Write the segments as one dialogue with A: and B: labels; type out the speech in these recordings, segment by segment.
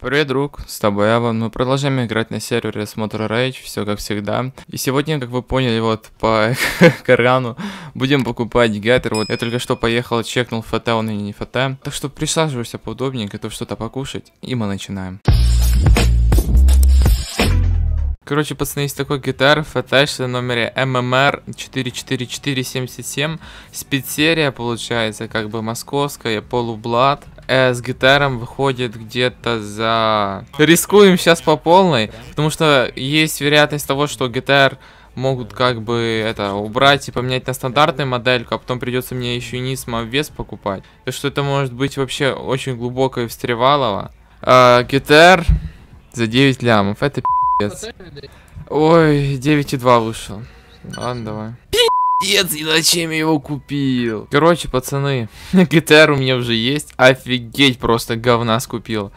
A: Привет, друг, с тобой Ава. Мы продолжаем играть на сервере с Motor Rage, все как всегда. И сегодня, как вы поняли, вот по Корану будем покупать гаттер. Вот я только что поехал, чекнул, фата он или не фата. Так что присаживайся поудобнее, готов что-то покушать, и мы начинаем. Короче, пацаны, есть такой гитар фатаж на номере ММР 44477. Спецсерия получается, как бы московская, полублад. Э, с гитаром выходит где-то за... Рискуем сейчас по полной, потому что есть вероятность того, что гитар могут как бы это убрать и поменять на стандартную модельку, а потом придется мне еще и Нисма вес покупать. Так что это может быть вообще очень глубокое встревалово. Э, а, ГТР за 9 лямов, это пи***ц. Ой, 9,2 вышел. Ладно, давай. Пипец, и зачем я его купил? Короче, пацаны, гитара у меня уже есть. Офигеть, просто говна скупил.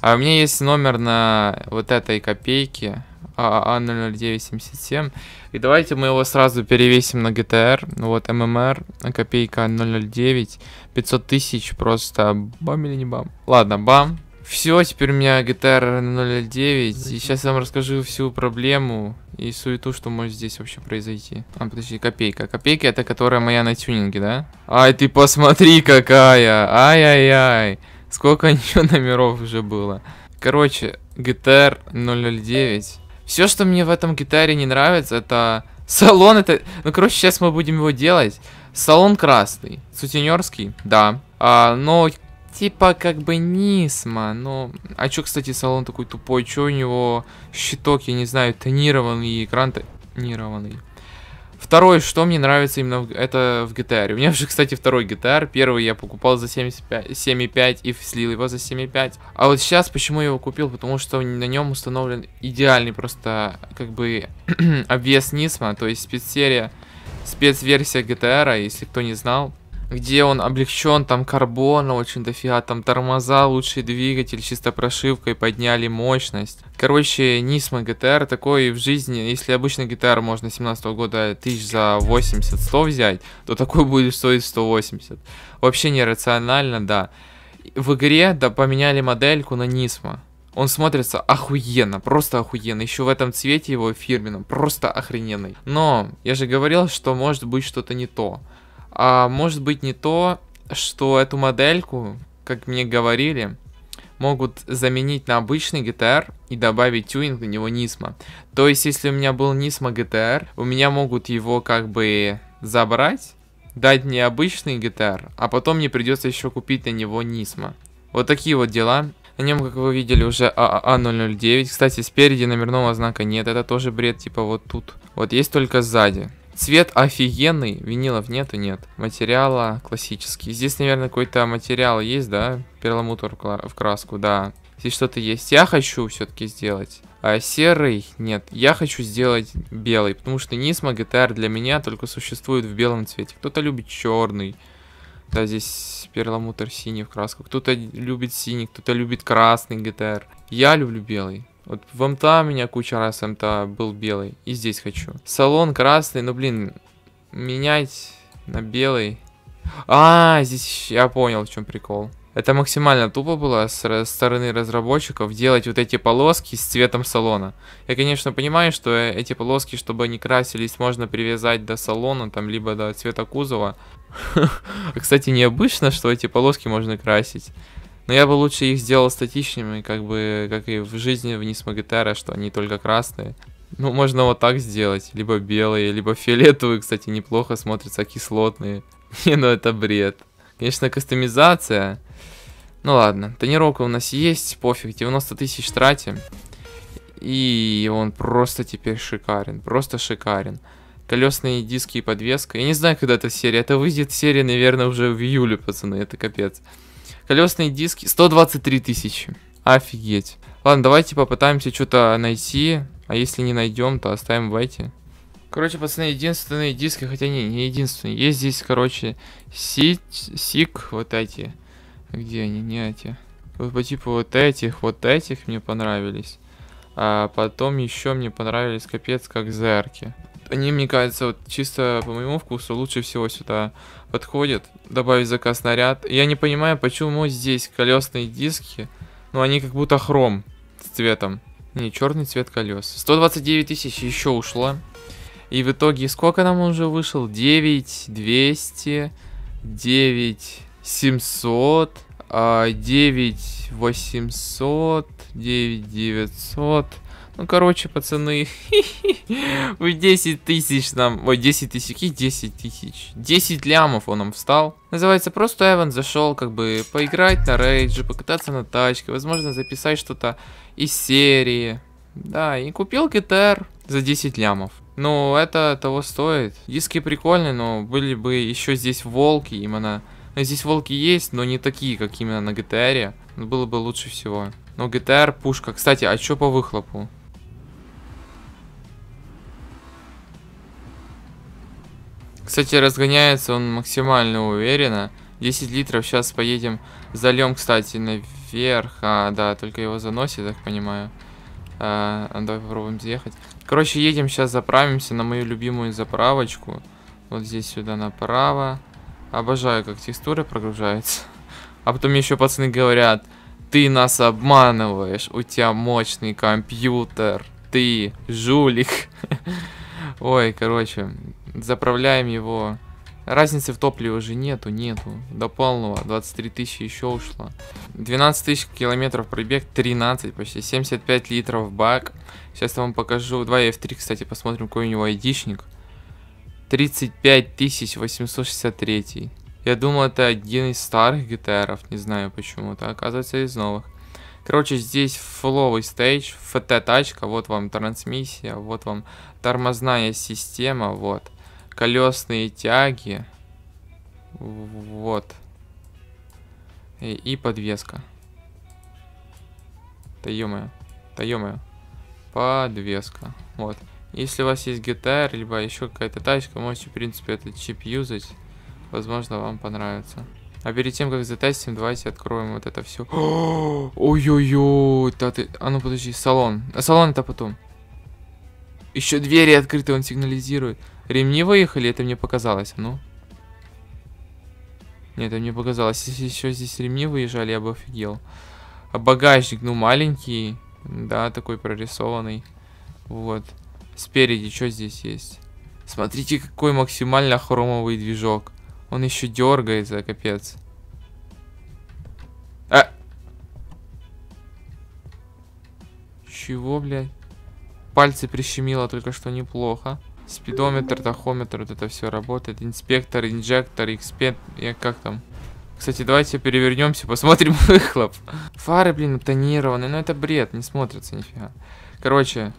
A: А у меня есть номер на вот этой копейке. А00977. А и давайте мы его сразу перевесим на GTR. Ну вот ММР, копейка 009. 500 тысяч просто бам или не бам? Ладно, бам. Все, теперь у меня гитара 0.9. И сейчас я вам расскажу всю проблему и суету, что может здесь вообще произойти. А, подожди, копейка. Копейка это которая моя на тюнинге, да? Ай, ты посмотри какая! ай ай ай, Сколько нее номеров уже было. Короче, GTR 009. Все, что мне в этом гитаре не нравится, это салон. Это, ну короче, сейчас мы будем его делать. Салон красный, сутенерский, да. А, но типа как бы Нисма, но... А чё, кстати, салон такой тупой? Чё у него щиток, я не знаю, тонированный, экран тонированный? Второе, что мне нравится именно в... это в GTR. У меня уже, кстати, второй GTR. Первый я покупал за 7,5 и слил его за 7,5. А вот сейчас почему я его купил? Потому что на нем установлен идеальный просто как бы обвес Нисма, то есть спецсерия, спецверсия GTR, если кто не знал где он облегчен, там карбона очень дофига, там тормоза, лучший двигатель, чисто прошивкой подняли мощность. Короче, Nismo GTR такой в жизни, если обычно GTR можно 17 -го года тысяч за 80-100 взять, то такой будет стоить 180. Вообще нерационально, да. В игре, да, поменяли модельку на Nismo. Он смотрится охуенно, просто охуенно. Еще в этом цвете его фирменном, просто охрененный. Но я же говорил, что может быть что-то не то. А, может быть не то, что эту модельку, как мне говорили, могут заменить на обычный GTR и добавить тюнинг на него Nismo. То есть, если у меня был Nismo GTR, у меня могут его как бы забрать, дать мне обычный GTR, а потом мне придется еще купить на него Nismo. Вот такие вот дела. На нем, как вы видели, уже АА009. А Кстати, спереди номерного знака нет, это тоже бред, типа вот тут. Вот есть только сзади. Цвет офигенный. Винилов нету, нет. Материала классический. Здесь, наверное, какой-то материал есть, да? Перламутр в краску, да. Здесь что-то есть. Я хочу все-таки сделать. А серый? Нет. Я хочу сделать белый. Потому что Нисма GTR для меня только существует в белом цвете. Кто-то любит черный. Да, здесь перламутр синий в краску. Кто-то любит синий, кто-то любит красный GTR. Я люблю белый. Вот в МТА меня куча раз МТА был белый. И здесь хочу. Салон красный, но, ну, блин, менять на белый. А, здесь я понял, в чем прикол. Это максимально тупо было с стороны разработчиков делать вот эти полоски с цветом салона. Я, конечно, понимаю, что э, эти полоски, чтобы они красились, можно привязать до салона, там, либо до цвета кузова. А, кстати, необычно, что эти полоски можно красить. Но я бы лучше их сделал статичными, как бы, как и в жизни в Нисма что они только красные. Ну, можно вот так сделать. Либо белые, либо фиолетовые, кстати, неплохо смотрятся кислотные. Не, ну это бред. Конечно, кастомизация. Ну ладно, тонировка у нас есть, пофиг, 90 тысяч тратим. И он просто теперь шикарен, просто шикарен колесные диски и подвеска. Я не знаю, когда эта серия. Это выйдет серия, наверное, уже в июле, пацаны. Это капец. Колесные диски 123 тысячи. Офигеть. Ладно, давайте попытаемся что-то найти. А если не найдем, то оставим в эти. Короче, пацаны, единственные диски, хотя не, не единственные. Есть здесь, короче, сик, сик, вот эти. Где они? Не эти. Вот по типу вот этих, вот этих мне понравились. А потом еще мне понравились капец как зерки они, мне кажется, вот чисто по моему вкусу лучше всего сюда подходят. Добавить заказ снаряд. Я не понимаю, почему здесь колесные диски, но ну, они как будто хром с цветом. Не, черный цвет колес. 129 тысяч еще ушло. И в итоге сколько нам уже вышел? 9, 200, 9, 700, 9, 800, 9, 900. Ну, короче, пацаны, вы 10 тысяч нам... Ой, 10 тысяч, каких 10 тысяч? 10 лямов он нам встал. Называется, просто Эван зашел, как бы, поиграть на рейдже, покататься на тачке, возможно, записать что-то из серии. Да, и купил ГТР за 10 лямов. Ну, это того стоит. Диски прикольные, но были бы еще здесь волки, именно... Ну, здесь волки есть, но не такие, как именно на ГТРе. Было бы лучше всего. Но ГТР пушка. Кстати, а что по выхлопу? Кстати, разгоняется он максимально уверенно. 10 литров, сейчас поедем, зальем, кстати, наверх. А, да, только его заносит, так понимаю. А, а давай попробуем заехать. Короче, едем, сейчас заправимся на мою любимую заправочку. Вот здесь сюда направо. Обожаю, как текстуры прогружаются. А потом еще пацаны говорят, ты нас обманываешь, у тебя мощный компьютер, ты жулик. Ой, короче, Заправляем его. Разницы в топливе уже нету, нету. До полного. 23 тысячи еще ушло. 12 тысяч километров пробег, 13 почти. 75 литров бак. Сейчас я вам покажу. 2F3, кстати, посмотрим, какой у него айдишник. 35 863. Я думал, это один из старых GTR, не знаю почему-то, оказывается из новых. Короче, здесь фловый стейдж, ФТ-тачка, вот вам трансмиссия, вот вам тормозная система, вот колесные тяги. Вот. И, и подвеска. Да -мо. Да -мо. Подвеска. Вот. Если у вас есть гитар, либо еще какая-то тачка, можете, в принципе, этот чип юзать. Возможно, вам понравится. А перед тем, как затестим, давайте откроем вот это все. Ой-ой-ой, да ты... А ну подожди, салон. А салон это потом. Еще двери открыты, он сигнализирует. Ремни выехали, это мне показалось, а ну. Нет, это мне показалось. Если еще здесь ремни выезжали, я бы офигел. А багажник, ну, маленький. Да, такой прорисованный. Вот. Спереди что здесь есть? Смотрите, какой максимально хромовый движок. Он еще дергается, капец. А! Чего, блядь? Пальцы прищемило только что неплохо. Спидометр, тахометр, вот это все работает. Инспектор, инжектор, экспет... Я как там? Кстати, давайте перевернемся, посмотрим выхлоп. Фары, блин, тонированные. Но ну, это бред, не смотрится нифига. Короче,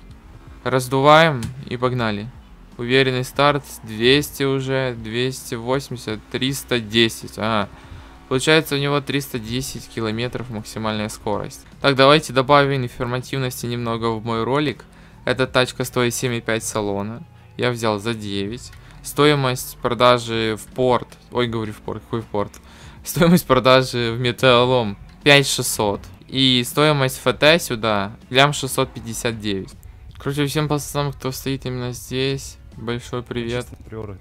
A: раздуваем и погнали. Уверенный старт 200 уже, 280, 310. А, получается у него 310 километров максимальная скорость. Так, давайте добавим информативности немного в мой ролик. Эта тачка стоит 7,5 салона я взял за 9. Стоимость продажи в порт, ой, говорю в порт, какой в порт? Стоимость продажи в металлом 5600. И стоимость ФТ сюда лям 659. Короче, всем пацанам, кто стоит именно здесь, большой привет. Приор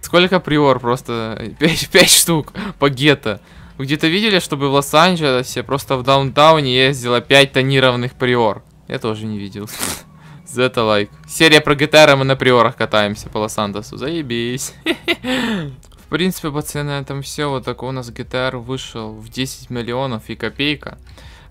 A: Сколько приор? Просто 5, 5 штук по гетто. Вы где-то видели, чтобы в Лос-Анджелесе просто в даунтауне ездило 5 тонированных приор? Я тоже не видел. это лайк. Серия про ГТР, а мы на приорах катаемся по лос Андосу, Заебись. В принципе, пацаны, на этом все. Вот такой у нас ГТР вышел в 10 миллионов и копейка.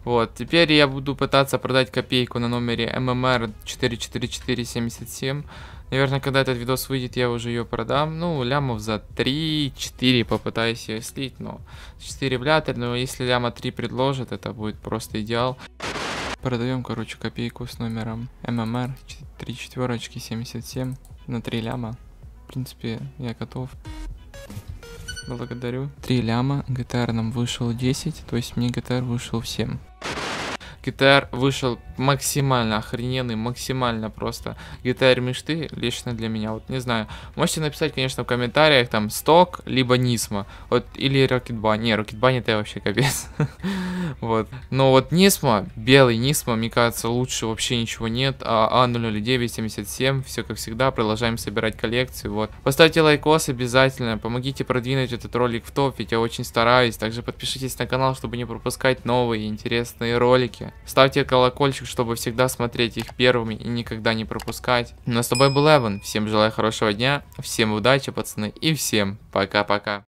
A: Вот, теперь я буду пытаться продать копейку на номере ММР 44477. Наверное, когда этот видос выйдет, я уже ее продам. Ну, лямов за 3-4 попытаюсь ее слить, но 4 рубля, но если ляма 3 предложит, это будет просто идеал. Продаем, короче, копейку с номером ММР 3 четверочки 77 на 3 ляма. В принципе, я готов. Благодарю. 3 ляма, GTR нам вышел 10, то есть мне GTR вышел в 7. Гитар вышел максимально охрененный, максимально просто. GTA мечты лично для меня, вот не знаю. Можете написать, конечно, в комментариях там сток, либо Нисма. Вот, или Rocket Bunny. Не, Rocket Bunny это вообще капец. вот. Но вот Нисма, белый Нисма, мне кажется, лучше вообще ничего нет. А, А00977, все как всегда, продолжаем собирать коллекцию, вот. Поставьте лайкос обязательно, помогите продвинуть этот ролик в топ, ведь я очень стараюсь. Также подпишитесь на канал, чтобы не пропускать новые интересные ролики. Ставьте колокольчик, чтобы всегда смотреть их первыми и никогда не пропускать. Но ну, а с тобой был Эван. Всем желаю хорошего дня, всем удачи, пацаны, и всем пока-пока.